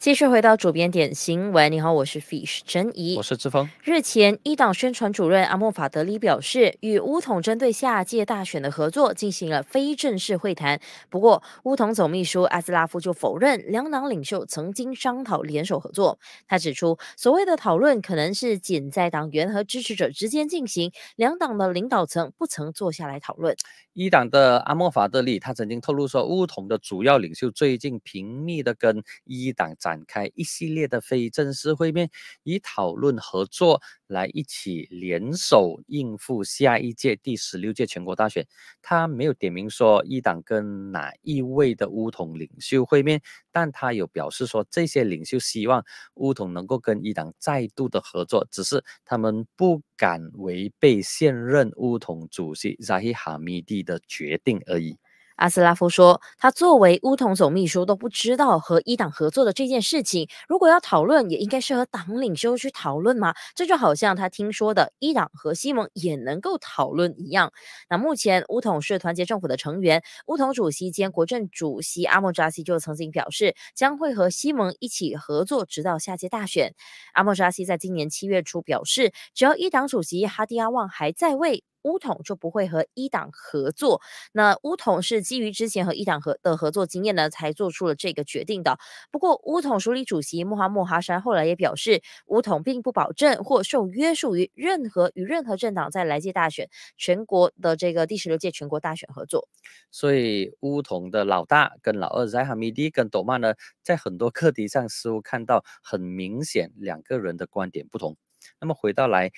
继续回到主编点新闻，你好，我是 fish 真怡，我是志峰。日前，一党宣传主任阿莫法德里表示，与乌统针对下届大选的合作进行了非正式会谈。不过，乌统总秘书阿兹拉夫就否认两党领袖曾经商讨联手合作。他指出，所谓的讨论可能是仅在党员和支持者之间进行，两党的领导层不曾坐下来讨论。一党的阿莫法德里他曾经透露说，乌统的主要领袖最近频密的跟一党在。展开一系列的非正式会面，以讨论合作，来一起联手应付下一届第十六届全国大选。他没有点名说一党跟哪一位的乌统领袖会面，但他有表示说，这些领袖希望乌统能够跟一党再度的合作，只是他们不敢违背现任乌统主席扎伊哈米蒂的决定而已。阿斯拉夫说：“他作为乌统总秘书都不知道和伊党合作的这件事情，如果要讨论，也应该是和党领袖去讨论嘛。这就好像他听说的伊党和西蒙也能够讨论一样。那目前乌统是团结政府的成员，乌统主席兼国政主席阿莫扎西就曾经表示，将会和西蒙一起合作，直到下届大选。阿莫扎西在今年七月初表示，只要伊党主席哈迪阿旺还在位。”乌统就不会和一党合作。那乌统是基于之前和一党合的合作经验呢，才做出了这个决定的。不过，乌统署理主席穆哈默哈山后来也表示，乌统并不保证或受约束于任何与任何政党在来届大选全国的这个第十六届全国大选合作。所以，乌统的老大跟老二在哈米蒂跟斗曼呢，在很多课题上似乎看到很明显两个人的观点不同。那么，回到来。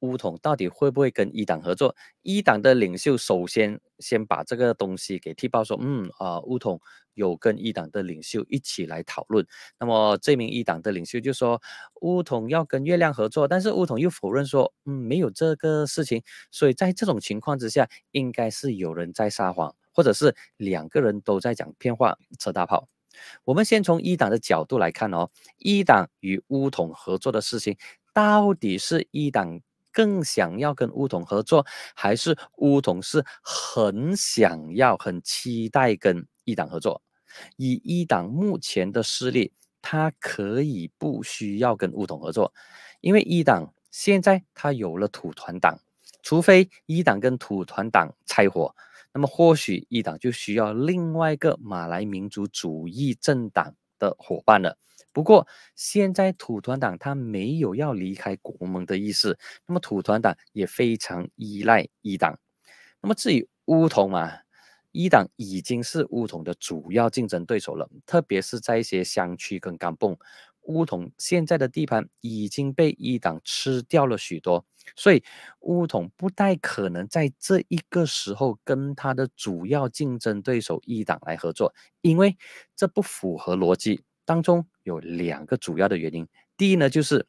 乌统到底会不会跟一党合作？一党的领袖首先先把这个东西给踢爆，说，嗯啊，乌统有跟一党的领袖一起来讨论。那么这名一党的领袖就说，乌统要跟月亮合作，但是乌统又否认说，嗯，没有这个事情。所以在这种情况之下，应该是有人在撒谎，或者是两个人都在讲骗话、扯大炮。我们先从一党的角度来看哦，一党与乌统合作的事情，到底是一党。更想要跟乌统合作，还是乌统是很想要、很期待跟一党合作？以一党目前的势力，他可以不需要跟乌统合作，因为一党现在他有了土团党，除非一党跟土团党拆伙，那么或许一党就需要另外一个马来民族主义政党。的伙伴了。不过现在土团党他没有要离开国盟的意思，那么土团党也非常依赖一党。那么至于乌统啊，一党已经是乌统的主要竞争对手了，特别是在一些乡区跟干蹦。乌统现在的地盘已经被一党吃掉了许多，所以乌统不太可能在这一个时候跟他的主要竞争对手一党来合作，因为这不符合逻辑。当中有两个主要的原因，第一呢就是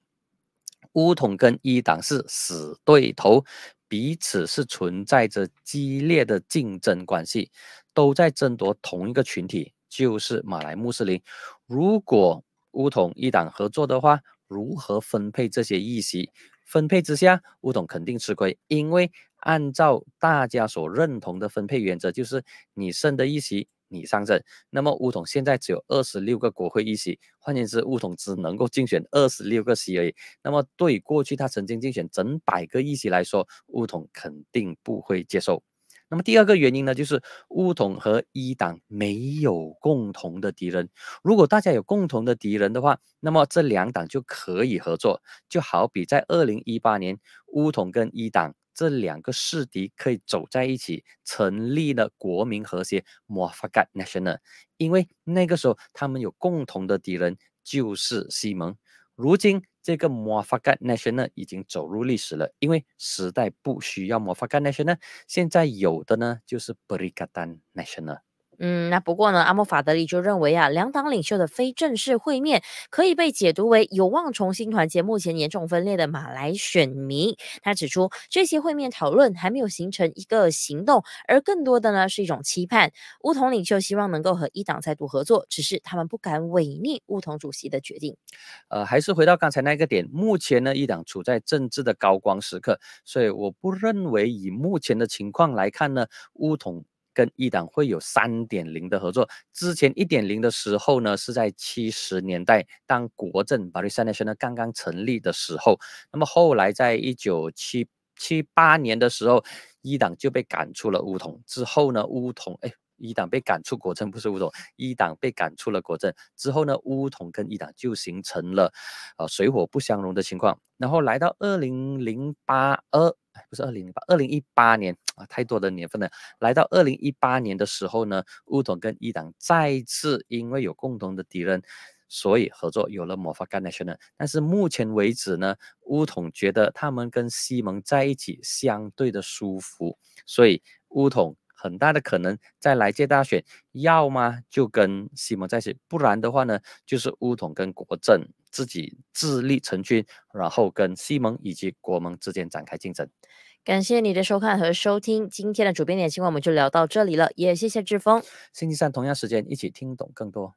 乌统跟一党是死对头，彼此是存在着激烈的竞争关系，都在争夺同一个群体，就是马来穆斯林。如果乌统一党合作的话，如何分配这些议席？分配之下，乌统肯定吃亏，因为按照大家所认同的分配原则，就是你剩的议席你上阵。那么乌统现在只有二十六个国会议席，换言之，乌统只能够竞选二十六个席而已。那么对过去他曾经竞选整百个议席来说，乌统肯定不会接受。那么第二个原因呢，就是乌统和一党没有共同的敌人。如果大家有共同的敌人的话，那么这两党就可以合作。就好比在二零一八年，乌统跟一党这两个势敌可以走在一起，成立了国民和谐 m o u a g a t National），因为那个时候他们有共同的敌人，就是西蒙。如今，这个 m o f a g a National 已经走入历史了，因为时代不需要 m o f a g a National，现在有的呢就是 b r i g a d a n National。嗯，那不过呢，阿莫法德里就认为啊，两党领袖的非正式会面可以被解读为有望重新团结目前严重分裂的马来选民。他指出，这些会面讨论还没有形成一个行动，而更多的呢是一种期盼。乌统领袖希望能够和一党再度合作，只是他们不敢违逆乌统主席的决定。呃，还是回到刚才那个点，目前呢，一党处在政治的高光时刻，所以我不认为以目前的情况来看呢，乌统。跟一党会有三点零的合作。之前一点零的时候呢，是在七十年代，当国政法律山先生呢刚刚成立的时候。那么后来在一九七七八年的时候，一党就被赶出了乌统。之后呢，乌统哎，一党被赶出国政，不是乌统，一党被赶出了国政。之后呢，乌统跟一党就形成了呃，水火不相容的情况。然后来到二零零八二。不是二零零八，二零一八年啊，太多的年份了。来到二零一八年的时候呢，乌统跟伊党再次因为有共同的敌人，所以合作有了魔法概念呢。但是目前为止呢，乌统觉得他们跟西蒙在一起相对的舒服，所以乌统。很大的可能，在来届大选，要么就跟西蒙在一起，不然的话呢，就是乌统跟国政自己自立成军，然后跟西蒙以及国盟之间展开竞争。感谢你的收看和收听，今天的主编点睛，我们就聊到这里了，也谢谢志峰。星期三同样时间，一起听懂更多。